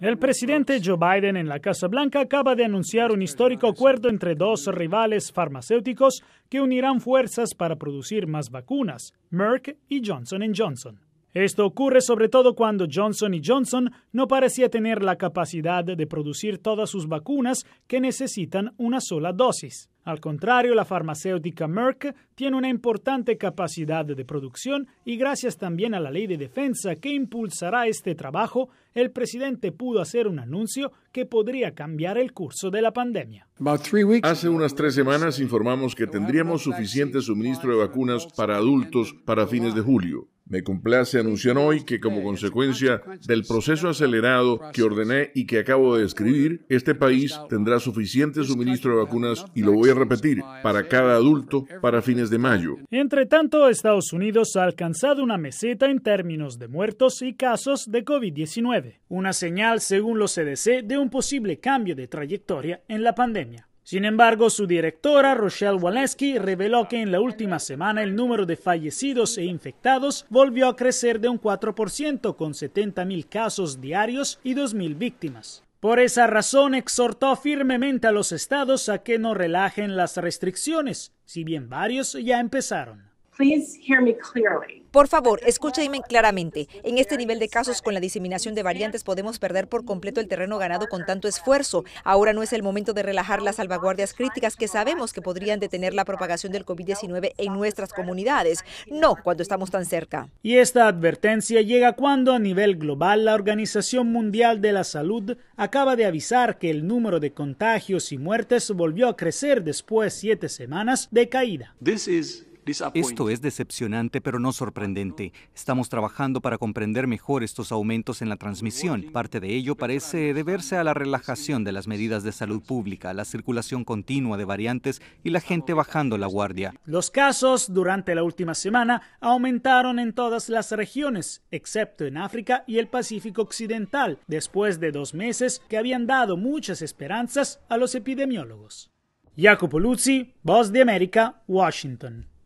El presidente Joe Biden en la Casa Blanca acaba de anunciar un histórico acuerdo entre dos rivales farmacéuticos que unirán fuerzas para producir más vacunas, Merck y Johnson Johnson. Esto ocurre sobre todo cuando Johnson y Johnson no parecía tener la capacidad de producir todas sus vacunas que necesitan una sola dosis. Al contrario, la farmacéutica Merck tiene una importante capacidad de producción y gracias también a la ley de defensa que impulsará este trabajo, el presidente pudo hacer un anuncio que podría cambiar el curso de la pandemia. Hace unas tres semanas informamos que tendríamos suficiente suministro de vacunas para adultos para fines de julio. Me complace anunciar hoy que como eh, consecuencia del proceso acelerado que ordené y que acabo de describir, este país tendrá suficiente suministro de vacunas, y lo voy a repetir, para cada adulto para fines de mayo. Entre tanto, Estados Unidos ha alcanzado una meseta en términos de muertos y casos de COVID-19, una señal, según los CDC, de un posible cambio de trayectoria en la pandemia. Sin embargo, su directora, Rochelle Walensky, reveló que en la última semana el número de fallecidos e infectados volvió a crecer de un 4%, con 70.000 casos diarios y 2.000 víctimas. Por esa razón exhortó firmemente a los estados a que no relajen las restricciones, si bien varios ya empezaron. Por favor, escúcheme claramente. En este nivel de casos con la diseminación de variantes podemos perder por completo el terreno ganado con tanto esfuerzo. Ahora no es el momento de relajar las salvaguardias críticas que sabemos que podrían detener la propagación del COVID-19 en nuestras comunidades. No cuando estamos tan cerca. Y esta advertencia llega cuando a nivel global la Organización Mundial de la Salud acaba de avisar que el número de contagios y muertes volvió a crecer después siete semanas de caída. This esto es decepcionante, pero no sorprendente. Estamos trabajando para comprender mejor estos aumentos en la transmisión. Parte de ello parece deberse a la relajación de las medidas de salud pública, la circulación continua de variantes y la gente bajando la guardia. Los casos durante la última semana aumentaron en todas las regiones, excepto en África y el Pacífico Occidental, después de dos meses que habían dado muchas esperanzas a los epidemiólogos. Jacopo Luzzi, Voz de América, Washington.